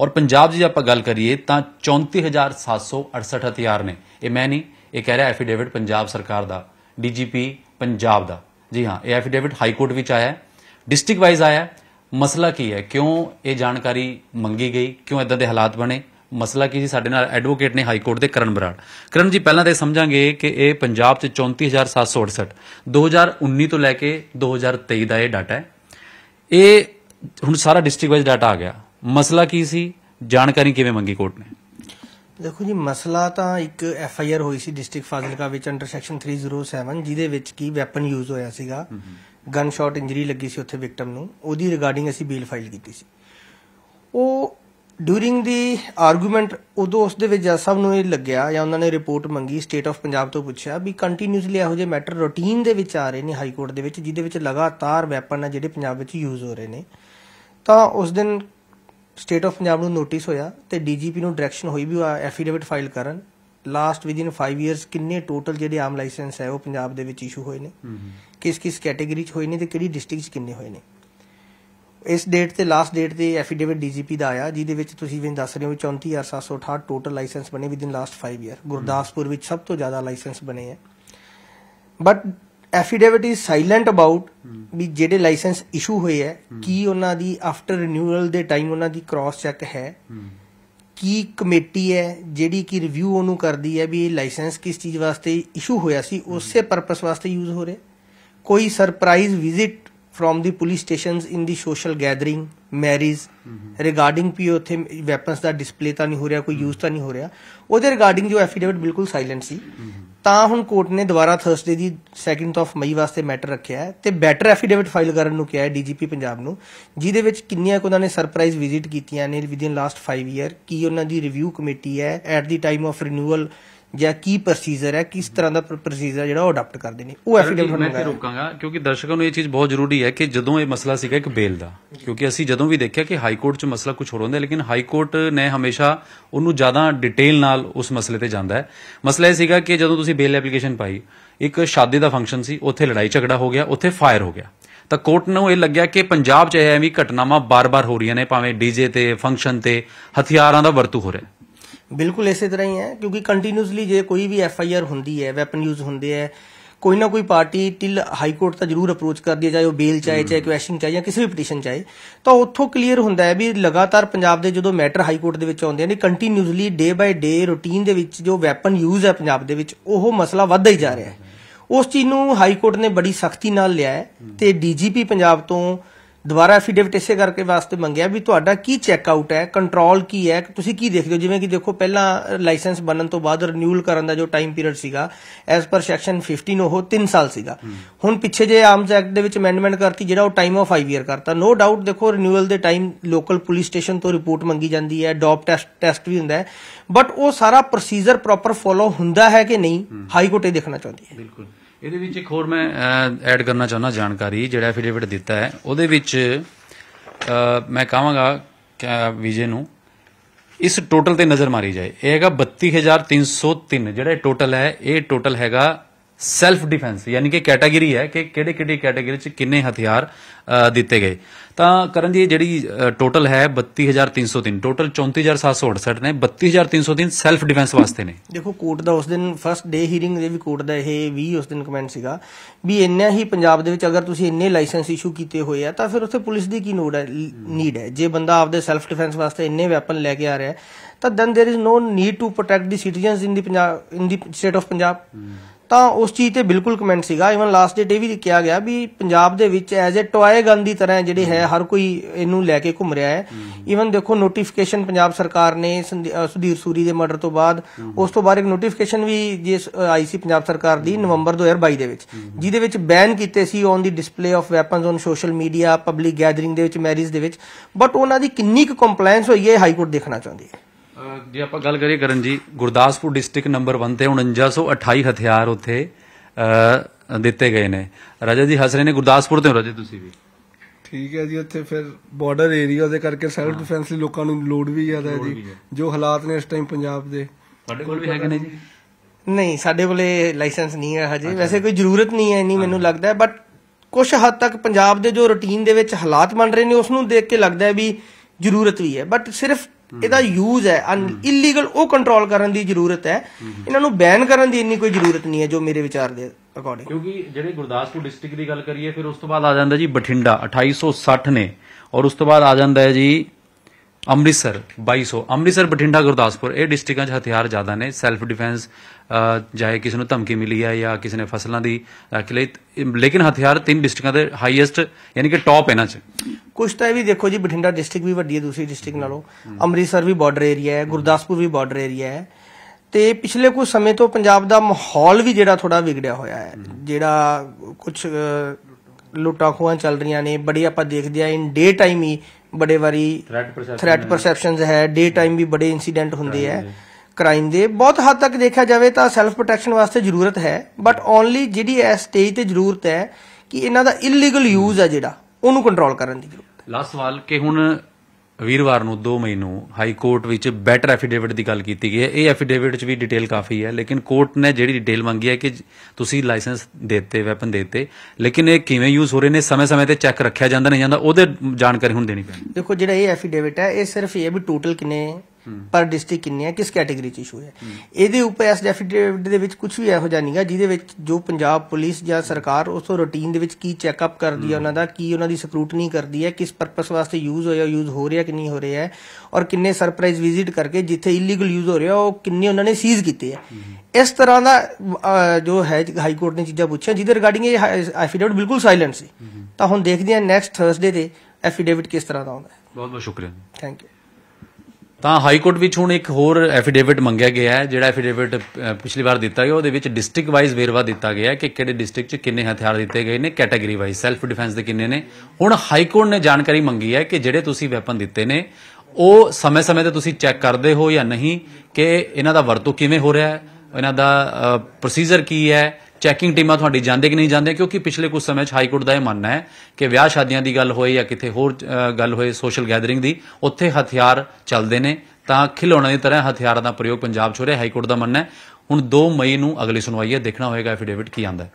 ਔਰ ਪੰਜਾਬ ਜੀ ਆਪਾਂ ਗੱਲ ਕਰੀਏ ਤਾਂ 34768 ਹਥਿਆਰ ਨੇ ਇਹ ਮੈਂ ਨਹੀਂ ਇਹ ਕਹਿ ਰਿਹਾ ਐਫੀਡੇਵਿਟ ਪੰਜਾਬ ਸਰਕਾਰ ਦਾ ਡੀਜੀਪੀ ਪੰਜਾਬ ਦਾ ਜੀ ਹਾਂ ਇਹ ਐਫੀਡੇਵਿਟ ਹਾਈ ਕੋਰਟ ਵਿੱਚ ਆਇਆ ਹੈ ਡਿਸਟ੍ਰਿਕਟ ਵਾਈਜ਼ ਆਇਆ ਮਸਲਾ ਕੀ ਹੈ ਕਿਉਂ ਇਹ ਜਾਣਕਾਰੀ ਮੰਗੀ ਗਈ ਕਿਉਂ ਇਦਾਂ ਦੇ ਹਾਲਾਤ ਬਣੇ ਮਸਲਾ ਕੀ ਜੀ ਸਾਡੇ ਨਾਲ ਐਡਵੋਕੇਟ ਨੇ ਹਾਈ ਕੋਰਟ ਦੇ ਕਰਨ ਬਰਾੜ ਕਰਨ ਜੀ ਪਹਿਲਾਂ ਇਹ ਸਮਝਾਂਗੇ ਕਿ ਇਹ ਪੰਜਾਬ 'ਚ 34768 2019 ਤੋਂ ਲੈ ਕੇ 2023 ਦਾ ਇਹ ਡਾਟਾ ਹੈ ਇਹ ਹੁਣ ਸਾਰਾ ਡਿਸਟ੍ਰਿਕਟ ਵਾਈਜ਼ ਡਾਟਾ ਆ ਗਿਆ ਮਸਲਾ ਕੀ ਸੀ ਜਾਣਕਾਰੀ ਕਿਵੇਂ ਮੰਗੀ ਕੋਰਟ ਨੇ ਦੇਖੋ ਜੀ ਮਸਲਾ ਤਾਂ ਇੱਕ ਐਫ ਆਈ ਆਰ ਹੋਈ ਸੀ ਡਿਸਟ੍ਰਿਕਟ ਫਾਜ਼ਿਲਕਾ ਵਿੱਚ ਅੰਡਰ ਸੈਕਸ਼ਨ 307 ਜਿਹਦੇ ਵਿੱਚ ਕੀ ਵੈਪਨ ਯੂਜ਼ ਹੋਇਆ ਸੀਗਾ ਗਨ ਸ਼ਾਟ ਇੰਜਰੀ ਲੱਗੀ ਸੀ ਉੱਥੇ ਵਿਕਟਮ ਨੂੰ ਉਹਦੀ ਰਿਗਾਰਡਿੰਗ ਅਸੀਂ ਬੀਲ ਫਾਈਲ ਕੀਤੀ ਸੀ ਉਹ ਡੂਰਿੰਗ ਦੀ ਆਰਗੂਮੈਂਟ ਉਦੋਂ ਉਸ ਦੇ ਵਿੱਚ ਜੱਜ ਸਾਹਿਬ ਨੂੰ ਇਹ ਲੱਗਿਆ ਜਾਂ ਉਹਨਾਂ ਨੇ ਰਿਪੋਰਟ ਮੰਗੀ ਸਟੇਟ ਆਫ ਪੰਜਾਬ ਤੋਂ ਪੁੱਛਿਆ ਵੀ ਕੰਟੀਨਿਊਸਲੀ ਇਹੋ ਜਿਹੇ ਮੈਟਰ ਰੁਟੀਨ ਦੇ ਵਿੱਚ ਆ ਰਹੇ ਨੇ ਹਾਈ ਕੋਰਟ ਦੇ ਵਿੱਚ ਜਿਹਦੇ ਵਿੱਚ ਲਗਾਤਾਰ ਵੈਪਨ ਆ ਜਿਹੜੇ ਪੰਜਾਬ ਵਿੱਚ ਯੂਜ਼ ਹੋ ਰਹੇ ਨੇ ਤਾਂ ਉਸ ਦਿਨ ਸਟੇਟ ਆਫ ਪੰਜਾਬ ਨੂੰ ਨੋਟਿਸ ਹੋਇਆ ਤੇ ਡੀਜੀਪੀ ਨੂੰ ਡਾਇਰੈਕਸ਼ਨ ਹੋਈ ਵੀ ਆ ਐਫੀਡੇਵਿਟ ਫਾਈਲ ਕਰਨ ਲਾਸਟ ਵਿਦਿਨ 5 ਇਅਰਸ ਕਿੰਨੇ ਟੋਟਲ ਜਿਹੜੇ ਆਮ ਲਾਇਸੈਂਸ ਹੈ ਉਹ ਪੰਜਾਬ ਦੇ ਵਿੱਚ ਇਸ਼ੂ ਹੋਏ ਨੇ ਕਿਸ ਕਿਸ ਕੈਟਾਗਰੀ 'ਚ ਹੋਏ ਨੇ ਤੇ ਕਿਹੜੀ ਡਿਸਟ੍ਰਿਕਟ 'ਚ ਕਿੰਨੇ ਹੋਏ ਨੇ ਇਸ ਡੇਟ ਤੇ ਲਾਸਟ ਡੇਟ ਤੇ ਐਫੀਡੇਵਿਟ ਡੀਜੀਪੀ ਦਾ ਆਇਆ ਜਿਹਦੇ ਵਿੱਚ ਤੁਸੀਂ ਵੀ ਦੱਸ ਰਹੇ ਹੋ 34768 ਟੋਟਲ ਲਾਇਸੈਂਸ ਬਣੇ ਵਿਦਿਨ ਲਾਸਟ 5 ਇਅਰ ਗੁਰਦਾਸਪੁਰ ਵਿੱਚ ਸਭ ਤੋਂ ਜ਼ਿਆਦਾ ਲਾਇਸੈਂਸ ਬਣੇ ਹੈ but affidavit is silent about ਵੀ ਜਿਹੜੇ ਲਾਇਸੈਂਸ ਇਸ਼ੂ ਹੋਏ ਹੈ ਕੀ ਉਹਨਾਂ ਦੀ ਆਫਟਰ ਰਿਨਿਊਅਲ ਦੇ ਟਾਈਮ ਉਹਨਾਂ ਦੀ ਕ੍ਰਾਸ ਚੈੱਕ ਹੈ ਕੀ ਕਮੇਟੀ ਹੈ ਜਿਹੜੀ ਕਿ ਰਿਵਿਊ ਉਹਨੂੰ ਕਰਦੀ ਹੈ ਵੀ ਇਹ ਲਾਇਸੈਂਸ ਕਿਸ ਚੀਜ਼ ਵਾਸਤੇ ਇਸ਼ੂ ਹੋਇਆ ਸੀ ਉਸੇ ਪਰਪਸ ਵਾਸਤੇ ਯੂਜ਼ ਹੋ ਰਿਹਾ ਕੋਈ surprise visit from the police stations in the social gathering marriage regarding ਪੀ ਉਥੇ ਵੈਪਨਸ ਦਾ ਡਿਸਪਲੇ ਤਾਂ ਨਹੀਂ ਹੋ ਰਿਹਾ ਕੋਈ ਯੂਜ਼ ਤਾਂ ਨਹੀਂ ਹੋ ਰਿਹਾ ਉਹਦੇ ਰਿਗਾਰਡਿੰਗ ਜੋ ਐਫੀਡੇਵਿਟ ਬਿਲਕੁਲ ਸਾਇਲੈਂਟ ਸੀ ਤਾਂ ਹੁਣ ਕੋਰਟ ਨੇ ਦੁਬਾਰਾ ਥਰਸਡੇ ਦੀ 2nd ਆਫ ਮਈ ਵਾਸਤੇ ਮੈਟਰ ਰੱਖਿਆ ਹੈ ਤੇ ਬੈਟਰ ਐਫੀਡੇਵਿਟ ਫਾਈਲ ਕਰਨ ਨੂੰ ਕਿਹਾ ਹੈ ਡੀਜੀਪੀ ਪੰਜਾਬ ਨੂੰ ਜਿਹਦੇ ਵਿੱਚ ਕਿੰਨੀਆਂ ਕੁ ਉਹਨਾਂ ਨੇ ਸਰਪ੍ਰਾਈਜ਼ ਵਿਜ਼ਿਟ ਕੀਤੀਆਂ ਨੇ ਵਿਦਿਨ ਲਾਸਟ 5 ਇਅਰ ਕੀ ਉਹਨਾਂ ਦੀ ਰਿਵਿਊ ਕਮੇਟੀ ਹੈ at the time of renewal ਜਾਂ ਕੀ ਪ੍ਰੋਸੀਜਰ ਹੈ ਕਿਸ ਤਰ੍ਹਾਂ ਦਾ ਪ੍ਰੋਸੀਜਰ ਜਿਹੜਾ ਉਹ ਅਡਾਪਟ ਕਰਦੇ ਨੇ ਉਹ ਐਫੀਡੇਵਿਟ ਮੈਂ ਤੇ ਰੋਕਾਂਗਾ ਕਿਉਂਕਿ ਦਰਸ਼ਕਾਂ ਨੂੰ ਇਹ ਚੀਜ਼ ਬਹੁਤ ਜ਼ਰੂਰੀ ਹੈ ਕਿ ਜਦੋਂ ਇਹ ਮਸਲਾ ਸੀਗਾ ਇੱਕ ਬੇਲ ਦਾ ਕਿਉਂਕਿ ਅਸੀਂ ਜਦੋਂ ਵੀ ਦੇਖਿਆ ਕਿ ਹਾਈ ਕੋਰਟ 'ਚ ਮਸਲਾ ਕੁਝ ਹੋਰ ਹੁੰਦਾ ਲੇਕਿਨ ਹਾਈ ਕੋਰਟ ਨੇ ਹਮੇਸ਼ਾ ਉਹਨੂੰ ਜ਼ਿਆਦਾ ਡਿਟੇਲ ਨਾਲ ਉਸ ਮਸਲੇ ਤੇ ਜਾਂਦਾ ਹੈ ਮਸਲਾ ਇਹ ਸੀਗਾ ਕਿ ਜਦੋਂ ਤੁਸੀਂ ਬੇਲ ਐਪਲੀਕੇਸ਼ਨ ਪਾਈ ਇੱਕ ਸ਼ਾਦੀ ਦਾ ਫੰਕਸ਼ਨ ਸੀ ਉੱਥੇ ਲੜਾਈ ਝਗੜਾ ਹੋ ਗਿਆ ਉੱਥੇ ਫਾਇਰ ਹੋ ਗਿਆ ਤਾਂ ਕੋਰਟ ਨੂੰ ਇਹ ਲੱਗਿਆ ਕਿ ਪੰਜਾਬ 'ਚ ਐਵੇਂ ਘਟਨਾਵਾਂ ਬਾਰ-ਬਾਰ ਹੋ ਰਹੀਆਂ ਨੇ ਭਾਵੇਂ ਡੀਜੇ ਤੇ ਫੰਕਸ਼ਨ ਤੇ ਹਥਿਆਰਾਂ ਦਾ ਵਰਤੂ ਹੋ ਰਿਹਾ ਬਿਲਕੁਲ ਇਸੇ ਤਰ੍ਹਾਂ ਹੀ ਹੈ ਕਿਉਂਕਿ ਕੰਟੀਨਿਊਸਲੀ ਜੇ ਕੋਈ ਵੀ ਐਫ ਆਈ ਆਰ ਹੁੰਦੀ ਹੈ ਵੈਪਨ ਯੂਜ਼ ਹੁੰਦੇ ਹੈ ਕੋਈ ਨਾ ਕੋਈ ਪਾਰਟੀ ਟਿਲ ਹਾਈ ਕੋਰਟ ਤਾਂ ਜ਼ਰੂਰ ਅਪਰੋਚ ਕਰਦੀ ਹੈ ਚਾਹੇ ਉਹ ਬੇਲ ਚਾਹੇ ਚਾਹੇ ਕੁਐਸ਼ਨ ਚਾਹੇ ਜਾਂ ਕਿਸੇ ਵੀ ਪਟੀਸ਼ਨ ਚਾਹੇ ਤਾਂ ਉੱਥੋਂ ਕਲੀਅਰ ਹੁੰਦਾ ਹੈ ਵੀ ਲਗਾਤਾਰ ਪੰਜਾਬ ਦੇ ਜਦੋਂ ਮੈਟਰ ਹਾਈ ਕੋਰਟ ਦੇ ਵਿੱਚ ਆਉਂਦੇ ਨੇ ਕੰਟੀਨਿਊਸਲੀ ਡੇ ਬਾਈ ਡੇ ਰੁਟੀਨ ਦੇ ਵਿੱਚ ਜੋ ਵੈਪਨ ਯੂਜ਼ ਹੈ ਪੰਜਾਬ ਦੇ ਵਿੱਚ ਉਹ ਮਸਲਾ ਵੱਧਦਾ ਹੀ ਜਾ ਰਿਹਾ ਹੈ ਉਸ ਚੀਜ਼ ਨੂੰ ਹਾਈ ਕੋਰਟ ਨੇ ਬੜੀ ਸਖਤੀ ਨਾਲ ਲਿਆ ਹੈ ਤੇ ਡੀਜੀਪੀ ਪੰਜਾਬ ਤੋਂ ਦੁਬਾਰਾ ਐਫੀਡੇਵਿਟ ਇਸੇ ਕਰਕੇ ਵਾਸਤੇ ਮੰਗਿਆ ਵੀ ਤੁਹਾਡਾ ਕੀ ਚੈੱਕ ਆਊਟ ਹੈ ਕੰਟਰੋਲ ਕੀ ਹੈ ਤੁਸੀਂ ਕੀ ਦੇਖਦੇ ਹੋ ਜਿਵੇਂ ਕਿ ਦੇਖੋ ਪਹਿਲਾਂ ਲਾਇਸੈਂਸ ਬਣਨ ਤੋਂ ਬਾਅਦ ਰੀਨਿਊਲ ਕਰਨ ਦਾ ਜੋ ਟਾਈਮ ਪੀਰੀਅਡ ਸੀਗਾ ਐਸ ਪਰ ਸੈਕਸ਼ਨ 15 ਉਹ 3 ਸਾਲ ਸੀਗਾ ਹੁਣ ਪਿੱਛੇ ਜੇ ਆਰਮਸ ਐਕਟ ਦੇ ਵਿੱਚ ਅਮੈਂਡਮੈਂਟ ਕਰਤੀ ਜਿਹੜਾ ਉਹ ਟਾਈਮ ਆਫ 5 ਇਅਰ ਕਰਤਾ ਨੋ ਡਾਊਟ ਦੇਖੋ ਰਿਨਿਊਅਲ ਦੇ ਟਾਈਮ ਲੋਕਲ ਪੁਲਿਸ ਸਟੇਸ਼ਨ ਤੋਂ ਰਿਪੋਰਟ ਮੰਗੀ ਜਾਂਦੀ ਹੈ ਡੌਪ ਟੈਸਟ ਟੈਸਟ ਵੀ ਹੁੰਦਾ ਹੈ ਬਟ ਉਹ ਸਾਰਾ ਪ੍ਰੋਸੀਜਰ ਪ੍ਰੋਪਰ ਫੋਲੋ ਹੁੰਦਾ ਹੈ ਕਿ ਨਹੀਂ ਹਾਈ ਕੋਰਟ ਇਹ ਦੇਖਣਾ ਚਾਹੁੰਦੀ ਹੈ ਬਿਲਕੁਲ ਇਹਦੇ ਵਿੱਚ ਇੱਕ ਹੋਰ ਮੈਂ ਐਡ ਕਰਨਾ ਚਾਹੁੰਦਾ ਜਾਣਕਾਰੀ ਜਿਹੜਾ ਐਫੀਡੇਵਿਟ ਦਿੱਤਾ ਹੈ ਉਹਦੇ ਵਿੱਚ ਮੈਂ ਕਹਾਂਗਾ ਵਿਜੇ ਨੂੰ ਇਸ ਟੋਟਲ ਤੇ ਨਜ਼ਰ ਮਾਰੀ ਜਾਏ ਇਹ ਹੈਗਾ 32303 ਜਿਹੜਾ ਟੋਟਲ ਹੈ ਇਹ ਟੋਟਲ ਹੈਗਾ ਸੈਲਫ ਡਿਫੈਂਸ ਯਾਨੀ ਕਿ ਕੈਟਾਗਰੀ ਹੈ ਕਿ ਕਿਹੜੇ ਕਿਹੜੇ ਕੈਟਾਗਰੀ ਚ ਕਿੰਨੇ ਹਥਿਆਰ ਦਿੱਤੇ ਗਏ ਤਾਂ ਕਰਨ ਜੀ ਜਿਹੜੀ ਟੋਟਲ ਹੈ 32303 ਟੋਟਲ 34768 ਨੇ 32303 ਸੈਲਫ ਡਿਫੈਂਸ ਵਾਸਤੇ ਨੇ ਦੇਖੋ ਕੋਰਟ ਦਾ ਉਸ ਦਿਨ ਫਰਸਟ ਡੇ ਹੀਰਿੰਗ ਦੇ ਵੀ ਕੋਰਟ ਦਾ ਇਹ ਵੀ ਉਸ ਦਿਨ ਕਮੈਂਟ ਸੀਗਾ ਵੀ ਇੰਨਾ ਹੀ ਪੰਜਾਬ ਦੇ ਵਿੱਚ ਅਗਰ ਤੁਸੀਂ ਇੰਨੇ ਲਾਇਸੈਂਸ ਇਸ਼ੂ ਕੀਤੇ ਹੋਏ ਆ ਤਾਂ ਫਿਰ ਉੱਥੇ ਪੁਲਿਸ ਦੀ ਕੀ ਲੋੜ ਹੈ ਨੀਡ ਹੈ ਜੇ ਬੰਦਾ ਆਪਦੇ ਸੈਲਫ ਡਿਫੈਂਸ ਵਾਸਤੇ ਇੰਨੇ ਵੈਪਨ ਲੈ ਕੇ ਆ ਰਿਹਾ ਤਾਂ then there is no need to protect the citizens in the Punjab in the state of Punjab ਤਾਂ ਉਸ ਚੀਜ਼ ਤੇ ਬਿਲਕੁਲ ਕਮੈਂਟ ਸੀਗਾ ਇਵਨ ਲਾਸਟ ਡੇ ਵੀ ਕਿਹਾ ਗਿਆ ਵੀ ਪੰਜਾਬ ਦੇ ਵਿੱਚ ਐਜ਼ ਅ ਟੋਏ ਗਨ ਦੀ ਤਰ੍ਹਾਂ ਜਿਹੜੇ ਹੈ ਹਰ ਕੋਈ ਇਹਨੂੰ ਲੈ ਕੇ ਘੁੰਮ ਰਿਹਾ ਹੈ ਇਵਨ ਦੇਖੋ ਨੋਟੀਫਿਕੇਸ਼ਨ ਪੰਜਾਬ ਸਰਕਾਰ ਨੇ ਸੁਧੀਰ ਸੂਰੀ ਦੇ ਮਰਡਰ ਤੋਂ ਬਾਅਦ ਉਸ ਤੋਂ ਬਾਅਦ ਇੱਕ ਨੋਟੀਫਿਕੇਸ਼ਨ ਵੀ ਜਿਸ ਆਈਸੀ ਪੰਜਾਬ ਸਰਕਾਰ ਦੀ ਨਵੰਬਰ 2022 ਦੇ ਵਿੱਚ ਜਿਹਦੇ ਵਿੱਚ ਬੈਨ ਕੀਤੇ ਸੀ on the display of weapons on social media public gathering ਦੇ ਵਿੱਚ ਮੈਰਿਜ ਦੇ ਵਿੱਚ ਬਟ ਉਹਨਾਂ ਦੀ ਕਿੰਨੀ ਕੰਪਲਾਈਂਸ ਹੋਈ ਹੈ ਹਾਈ ਕੋਰਟ ਦੇਖਣਾ ਚਾਹੁੰਦੀ ਹੈ ਜੇ ਆਪਾਂ ਗੱਲ ਕਰੀਏ ਕਰਨ ਜੀ ਗੁਰਦਾਸਪੁਰ ਡਿਸਟ੍ਰਿਕਟ ਨੰਬਰ 1 ਤੇ 4928 ਹਥਿਆਰ ਉੱਥੇ ਦਿੱਤੇ ਗਏ ਨੇ ਰਾਜਾ ਜੀ ਹਸਰੇ ਨੇ ਗੁਰਦਾਸਪੁਰ ਤੋਂ ਰਾਜੇ ਤੁਸੀਂ ਵੀ ਠੀਕ ਹੈ ਜੀ ਉੱਥੇ ਫਿਰ ਬਾਰਡਰ ਏਰੀਆ ਦੇ ਕਰਕੇ ਸੈਲਫ ਡਿਫੈਂਸ ਲਈ ਲੋਕਾਂ ਨੂੰ ਲੋੜ ਵੀ ਜ਼ਿਆਦਾ ਹੈ ਜੀ ਜੋ ਹਾਲਾਤ ਨੇ ਇਸ ਟਾਈਮ ਪੰਜਾਬ ਦੇ ਸਾਡੇ ਕੋਲ ਵੀ ਹੈਗੇ ਨੇ ਜੀ ਨਹੀਂ ਸਾਡੇ ਕੋਲੇ ਲਾਇਸੈਂਸ ਨਹੀਂ ਹੈ ਹਜੇ ਵੈਸੇ ਕੋਈ ਜ਼ਰੂਰਤ ਨਹੀਂ ਹੈ ਨਹੀਂ ਮੈਨੂੰ ਲੱਗਦਾ ਬਟ ਕੁਝ ਹੱਦ ਤੱਕ ਪੰਜਾਬ ਦੇ ਜੋ ਰੁਟੀਨ ਦੇ ਵਿੱਚ ਹਾਲਾਤ ਬਣ ਰਹੇ ਨੇ ਉਸ ਨੂੰ ਦੇਖ ਕੇ ਲੱਗਦਾ ਹੈ ਵੀ ਜ਼ਰੂਰਤ ਵੀ ਹੈ ਬਟ ਸਿਰਫ ਇਹਦਾ ਯੂਜ਼ ਹੈ ਇਲੀਗਲ ਉਹ ਕੰਟਰੋਲ ਕਰਨ ਦੀ ਜ਼ਰੂਰਤ ਹੈ ਇਹਨਾਂ ਨੂੰ ਬੈਨ ਕਰਨ ਦੀ ਇੰਨੀ ਕੋਈ ਜ਼ਰੂਰਤ ਨਹੀਂ ਹੈ ਜੋ ਮੇਰੇ ਵਿਚਾਰ ਦੇ ਅਕੋਰਡਿੰਗ ਕਿਉਂਕਿ ਜਿਹੜੇ ਗੁਰਦਾਸਪੁਰ ਡਿਸਟ੍ਰਿਕਟ ਦੀ ਗੱਲ ਕਰੀਏ ਫਿਰ ਉਸ ਤੋਂ ਬਾਅਦ ਆ ਜਾਂਦਾ ਜੀ ਬਠਿੰਡਾ 2860 ਨੇ ਔਰ ਉਸ ਤੋਂ ਬਾਅਦ ਆ ਜਾਂਦਾ ਹੈ ਜੀ ਅੰਮ੍ਰਿਤਸਰ 2200 ਅੰਮ੍ਰਿਤਸਰ ਬਠਿੰਡਾ ਗੁਰਦਾਸਪੁਰ ਇਹ ਡਿਸਟ੍ਰਿਕਾਂ 'ਚ ਹਥਿਆਰ ਜ਼ਿਆਦਾ ਨੇ ਸੈਲਫ ਡਿਫੈਂਸ ਜਾਏ ਕਿਸੇ ਨੂੰ ਧਮਕੀ ਮਿਲੀ ਹੈ ਜਾਂ ਕਿਸੇ ਨੇ ਫਸਲਾਂ ਦੀ ਰੱਖ ਲਈ ਲੇਕਿਨ ਹਥਿਆਰ ਤਿੰਨ ਡਿਸਟ੍ਰਿਕਾਂ ਦੇ ਹਾਈਐਸਟ ਯਾਨੀ ਕਿ ਟੌਪ ਇਹਨਾਂ 'ਚ ਕੁਝ ਤਾਂ ਇਹ ਵੀ ਦੇਖੋ ਜੀ ਬਠਿੰਡਾ ਡਿਸਟ੍ਰਿਕਟ ਵੀ ਵੱਡੀ ਹੈ ਦੂਸਰੀ ਡਿਸਟ੍ਰਿਕਟ ਨਾਲੋਂ ਅੰਮ੍ਰਿਤਸਰ ਵੀ ਬਾਰਡਰ ਏਰੀਆ ਹੈ ਗੁਰਦਾਸਪੁਰ ਵੀ ਬਾਰਡਰ ਏਰੀਆ ਹੈ ਤੇ ਪਿਛਲੇ ਕੁਝ ਸਮੇਂ ਤੋਂ ਪੰਜਾਬ ਦਾ ਮਾਹੌਲ ਵੀ ਜਿਹੜਾ ਥੋੜਾ ਵਿਗੜਿਆ ਹੋਇਆ ਹੈ ਜਿਹੜਾ ਕੁਝ ਲੁੱਟਾਂ ਖੋਹਾਂ ਚੱਲ ਰਹੀਆਂ ਨੇ ਬੜੀ ਆਪਾਂ ਦੇਖਦੇ ਆ ਇਨ ਡੇ ਟਾਈਮ ਹੀ ਬੜੇ ਵਾਰੀ ਥ੍ਰੈਟ ਪਰਸੈਪਸ਼ਨਸ ਹੈ ਡੇ ਟਾਈਮ ਵੀ ਬੜੇ ਇਨਸੀਡੈਂਟ ਹੁੰਦੇ ਆ ਕ੍ਰਾਈਮ ਦੇ ਬਹੁਤ ਹੱਦ ਤੱਕ ਦੇਖਿਆ ਜਾਵੇ ਤਾਂ ਸੈਲਫ ਪ੍ਰੋਟੈਕਸ਼ਨ ਵਾਸਤੇ ਜ਼ਰੂਰਤ ਹੈ ਬਟ ਓਨਲੀ ਜਿਹੜੀ ਐ ਸਟੇਜ ਤੇ ਜ਼ਰੂਰਤ ਹੈ ਕਿ ਇਹਨਾਂ ਦਾ ਇਲੀਗਲ ਯੂਜ਼ ਹੈ ਜਿਹੜਾ ਉਹਨੂੰ ਕੰਟਰੋਲ ਕਰਨ ਦੀ ਜ਼ਰੂਰਤ ਲਾਸਟ ਸਵਾਲ ਕਿ ਹੁਣ ਵੀਰਵਾਰ ਨੂੰ 2 ਮਈ ਨੂੰ ਹਾਈ ਕੋਰਟ ਵਿੱਚ ਬੈਟਰ ਐਫੀਡੇਵਿਟ ਦੀ ਗੱਲ ਕੀਤੀ ਗਈ ਹੈ ਇਹ ਐਫੀਡੇਵਿਟ ਵਿੱਚ ਵੀ ਡਿਟੇਲ ਕਾਫੀ ਹੈ ਲੇਕਿਨ ਕੋਰਟ ਨੇ ਜਿਹੜੀ ਡਿਟੇਲ ਮੰਗੀ ਹੈ ਕਿ ਤੁਸੀਂ ਲਾਇਸੈਂਸ ਦਿੱਤੇ ਵੈਪਨ ਦਿੱਤੇ ਲੇਕਿਨ ਇਹ ਕਿਵੇਂ ਯੂਜ਼ ਹੋ ਰਹੇ ਨੇ ਸਮੇਂ-ਸਮੇਂ ਤੇ ਚੈੱਕ ਰੱਖਿਆ ਜਾਂਦਾ ਨਹੀਂ ਜਾਂਦਾ ਉਹਦੇ ਜਾਣਕਾਰੀ ਹੁਣ ਦੇਣੀ ਪੈਣੀ ਦੇਖੋ ਜਿਹੜਾ ਇਹ ਐਫੀਡੇਵਿਟ ਹੈ ਇਹ ਸਿਰਫ ਇਹ ਵੀ ਟੋਟਲ ਕਿੰਨੇ ਪਰ ਡਿਸਟ੍ਰਿਕਟ ਕਿੰਨੇ ਆ ਕਿਸ ਕੈਟਾਗਰੀ ਚ ਇਸ਼ੂ ਹੈ ਇਹਦੇ ਉੱਪਰ ਐਸ ਡੈਫੀਡੇਟ ਦੇ ਵਿੱਚ ਕੁਝ ਵੀ ਇਹੋ ਜਿਹਾ ਨਹੀਂਗਾ ਜਿਹਦੇ ਵਿੱਚ ਜੋ ਪੰਜਾਬ ਪੁਲਿਸ ਜਾਂ ਸਰਕਾਰ ਉਸ ਤੋਂ ਰੁਟੀਨ ਦੇ ਵਿੱਚ ਕੀ ਚੈੱਕਅਪ ਕਰਦੀ ਹੈ ਉਹਨਾਂ ਦਾ ਕੀ ਉਹਨਾਂ ਦੀ ਸਕਰੂਟਨੀ ਕਰਦੀ ਹੈ ਕਿਸ ਪਰਪਸ ਵਾਸਤੇ ਯੂਜ਼ ਹੋਇਆ ਯੂਜ਼ ਹੋ ਰਿਹਾ ਕਿ ਨਹੀਂ ਹੋ ਰਿਹਾ ਔਰ ਕਿੰਨੇ ਸਰਪ੍ਰਾਈਜ਼ ਵਿਜ਼ਿਟ ਕਰਕੇ ਜਿੱਥੇ ਇਲੀਗਲ ਯੂਜ਼ ਹੋ ਰਿਹਾ ਉਹ ਕਿੰਨੇ ਉਹਨਾਂ ਨੇ ਸੀਜ਼ ਕੀਤੇ ਆ ਇਸ ਤਰ੍ਹਾਂ ਦਾ ਜੋ ਹੈ ਹਾਈ ਕੋਰਟ ਨੇ ਚੀਜ਼ਾਂ ਪੁੱਛੀਆਂ ਜਿਹਦੇ ਰਿਗਾਰਡਿੰਗ ਇਹ ਐਫੀਡੇਵਿਟ ਬਿਲਕੁਲ ਸਾਇਲੈਂਟ ਸੀ ਤਾਂ ਹੁਣ ਦੇਖਦੇ ਹਾਂ ਨੈਕਸਟ ਥਰਸਡੇ ਤੇ ਐਫੀਡੇਵਿਟ ਕਿਸ ਤਰ੍ਹਾਂ ਦਾ ਆਉਂਦਾ ਹੈ ਬਹੁਤ ਬਹੁਤ ਸ਼ੁਕਰੀਆ ਥੈਂਕ ਯੂ ਤਾਂ ਹਾਈ ਕੋਰਟ ਵਿੱਚ ਹੁਣ ਇੱਕ ਹੋਰ ਐਫੀਡੇਵਿਟ ਮੰਗਿਆ ਗਿਆ ਹੈ ਜਿਹੜਾ ਐਫੀਡੇਵਿਟ ਪਿਛਲੀ ਵਾਰ ਦਿੱਤਾ ਗਿਆ ਉਹਦੇ ਵਿੱਚ ਡਿਸਟ੍ਰਿਕਟ ਵਾਈਜ਼ ਵੇਰਵਾ ਦਿੱਤਾ ਗਿਆ ਕਿ ਕਿਹੜੇ ਡਿਸਟ੍ਰਿਕਟ 'ਚ ਕਿੰਨੇ ਹਥਿਆਰ ਦਿੱਤੇ ਗਏ ਨੇ ਕੈਟਾਗਰੀ ਵਾਈਜ਼ ਸੈਲਫ ਡਿਫੈਂਸ ਦੇ ਕਿੰਨੇ ਨੇ ਹੁਣ ਹਾਈ ਕੋਰਟ ਨੇ ਜਾਣਕਾਰੀ ਮੰਗੀ ਹੈ ਕਿ ਜਿਹੜੇ ਤੁਸੀਂ ਵੈਪਨ ਦਿੱਤੇ ਨੇ ਉਹ ਸਮੇਂ-ਸਮੇਂ ਤੇ ਤੁਸੀਂ ਚੈੱਕ ਕਰਦੇ ਹੋ ਜਾਂ ਨਹੀਂ ਕਿ ਇਹਨਾਂ ਦਾ ਵਰਤੋਂ ਕਿਵੇਂ ਹੋ ਰਿਹਾ ਹੈ ਇਹਨਾਂ ਦਾ ਪ੍ਰੋਸੀਜਰ ਕੀ ਹੈ ਚੈਕਿੰਗ ਟੀਮਾਂ ਤੁਹਾਡੀ ਜਾਂਦੇ ਕਿ ਨਹੀਂ ਜਾਂਦੇ ਕਿਉਂਕਿ ਪਿਛਲੇ ਕੁਝ ਸਮੇਂ 'ਚ ਹਾਈ ਕੋਰਟ ਦਾ ਇਹ ਮੰਨਣਾ ਹੈ ਕਿ ਵਿਆਹ ਸ਼ਾਦੀਆਂ ਦੀ ਗੱਲ ਹੋਏ ਜਾਂ ਕਿਤੇ ਹੋਰ ਗੱਲ ਹੋਏ ਸੋਸ਼ਲ ਗੈਦਰਿੰਗ ਦੀ ਉੱਥੇ ਹਥਿਆਰ ਚੱਲਦੇ ਨੇ ਤਾਂ ਖਿਲੌਣੇ ਦੀ ਤਰ੍ਹਾਂ ਹਥਿਆਰਾਂ ਦਾ ਪ੍ਰਯੋਗ ਪੰਜਾਬ 'ਚ ਹੋ ਰਿਹਾ ਹਾਈ ਕੋਰਟ ਦਾ ਮੰਨਣਾ ਹੈ ਹੁਣ 2 ਮਈ ਨੂੰ ਅਗਲੀ ਸੁਣਵਾਈ ਹੈ ਦੇਖਣਾ ਹੋਏਗਾ ਐਫੀਡੇਵਿਟ ਕੀ ਆਂਦਾ ਹੈ